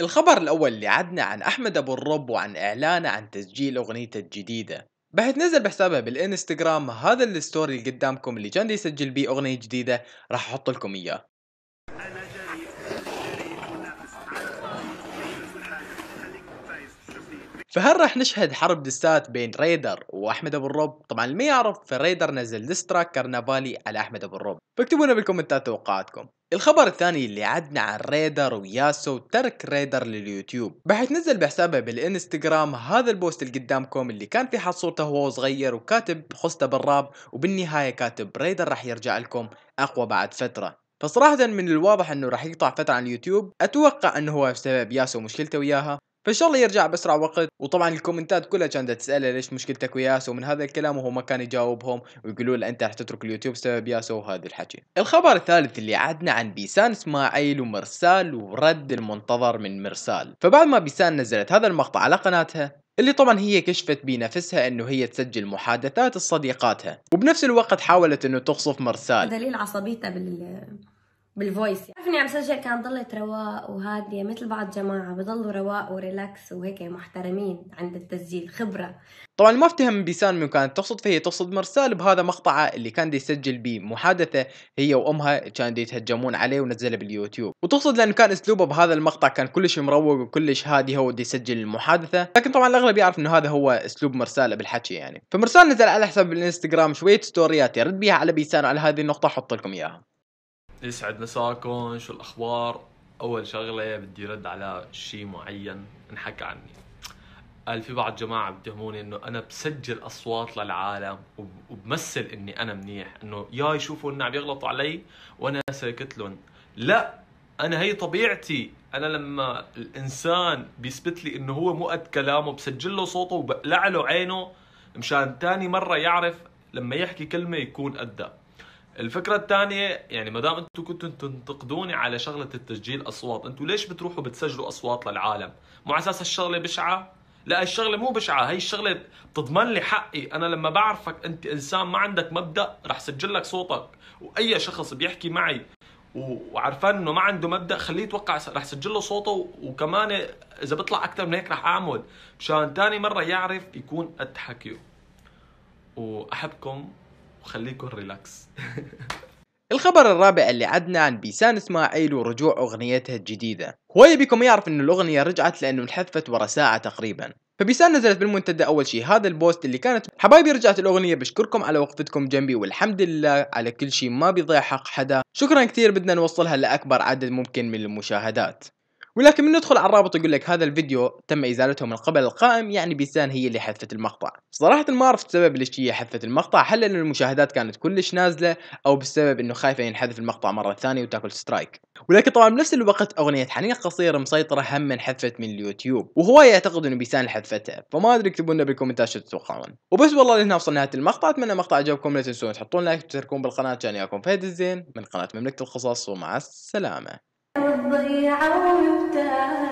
الخبر الأول اللي عدنا عن أحمد أبو الرب وعن إعلانه عن تسجيل أغنيته الجديدة بعد نزل بحسابه بالانستغرام هذا الستوري اللي قدامكم اللي كان يسجل بيه أغنية جديدة راح أحط لكم إياه فهل راح نشهد حرب دستات بين ريدر واحمد ابو الرب؟ طبعا اللي ما يعرف فريدر نزل دستراك كرنفالي على احمد ابو الرب، فاكتبوا لنا بالكومنتات توقعاتكم. الخبر الثاني اللي عدنا عن ريدر وياسو ترك ريدر لليوتيوب بحيث نزل بحسابه بالانستغرام هذا البوست اللي قدامكم اللي كان في حد صورته وهو صغير وكاتب خصته بالراب وبالنهايه كاتب ريدر راح يرجع لكم اقوى بعد فتره فصراحة من الواضح انه راح يقطع فترة عن اليوتيوب، اتوقع انه هو بسبب ياسو مشكلته وياها، فان شاء الله يرجع باسرع وقت وطبعا الكومنتات كلها كانت تساله ليش مشكلتك وياسو ومن من هذا الكلام وهو ما كان يجاوبهم ويقولوا له انت راح تترك اليوتيوب بسبب ياسو وهذا الحكي الخبر الثالث اللي عدنا عن بيسان اسماعيل ومرسال ورد المنتظر من مرسال فبعد ما بيسان نزلت هذا المقطع على قناتها اللي طبعا هي كشفت بنفسها انه هي تسجل محادثات صديقاتها وبنفس الوقت حاولت انه تقصف مرسال دليل عصبيتها بال بالفويس يعني عرفني عم سجل كان ضلت رواق وهاديه مثل بعض جماعه بضلوا رواق وريلاكس وهيك محترمين عند التسجيل خبره طبعا ما افتهم بيسان من كانت تقصد فهي تقصد مرسال بهذا مقطع اللي كان دي يسجل بمحادثة محادثه هي وامها كان دي يتهجمون عليه ونزله باليوتيوب وتقصد لانه كان اسلوبه بهذا المقطع كان كلش مروق وكلش هادي هو دي يسجل المحادثه لكن طبعا الاغلب يعرف انه هذا هو اسلوب مرسال بالحكي يعني فمرسال نزل على حساب الانستغرام شويه ستوريات يرد بيها على بيسان على هذه النقطه احط لكم اياها يسعد مساكم شو الاخبار اول شغله بدي رد على شيء معين انحكى عني قال في بعض جماعه بتهموني انه انا بسجل اصوات للعالم وبمثل اني انا منيح انه يا يشوفوا انه عم يغلطوا علي وانا ساكت لهم لا انا هي طبيعتي انا لما الانسان بيثبت لي انه هو مو قد كلامه بسجل له صوته وبقلع له عينه مشان تاني مره يعرف لما يحكي كلمه يكون قدها الفكره الثانيه يعني ما دام انتم كنتوا تنتقدوني على شغله التسجيل اصوات انتم ليش بتروحوا بتسجلوا اصوات للعالم مو على اساس هالشغله بشعه لا الشغله مو بشعه هي الشغله بتضمن لي حقي انا لما بعرفك انت انسان ما عندك مبدا رح سجل لك صوتك واي شخص بيحكي معي وعرفان انه ما عنده مبدا خليه يتوقع رح سجل له صوته وكمان اذا بطلع اكثر من هيك رح اعمل مشان ثاني مره يعرف يكون قد حكيه واحبكم وخليكم ريلاكس الخبر الرابع اللي عدنا عن بيسان اسماعيل ورجوع اغنيتها الجديدة هواية بكم يعرف ان الاغنية رجعت لانه انحذفت ورا ساعة تقريبا فبيسان نزلت بالمنتدى اول شيء هذا البوست اللي كانت حبايبي رجعت الاغنية بشكركم على وقفتكم جنبي والحمد لله على كل شيء ما بيضيع حق حدا شكرا كثير بدنا نوصلها لاكبر عدد ممكن من المشاهدات ولكن من ندخل على الرابط يقول لك هذا الفيديو تم ازالته من قبل القائم يعني بيسان هي اللي حذفت المقطع صراحه ما عرفت سبب ليش هي حذفت المقطع هل لان المشاهدات كانت كلش نازله او بسبب انه خايفه ينحذف المقطع مره ثانيه وتاكل سترايك ولكن طبعا بنفس الوقت اغنيه حنين قصير مسيطره هم انحذفت من اليوتيوب وهو يعتقد انه بيسان حذفتها فما ادري اكتبوا لنا بالكومنتات شو تتوقعون وبس والله لهنا وصلنا نهايه المقطع اتمنى المقطع عجبكم لا تنسون تحطون لايك وتشتركون بالقناه كان ياكم فهد الزين من قناه مملكه القصص ومع السلامه يضيع أو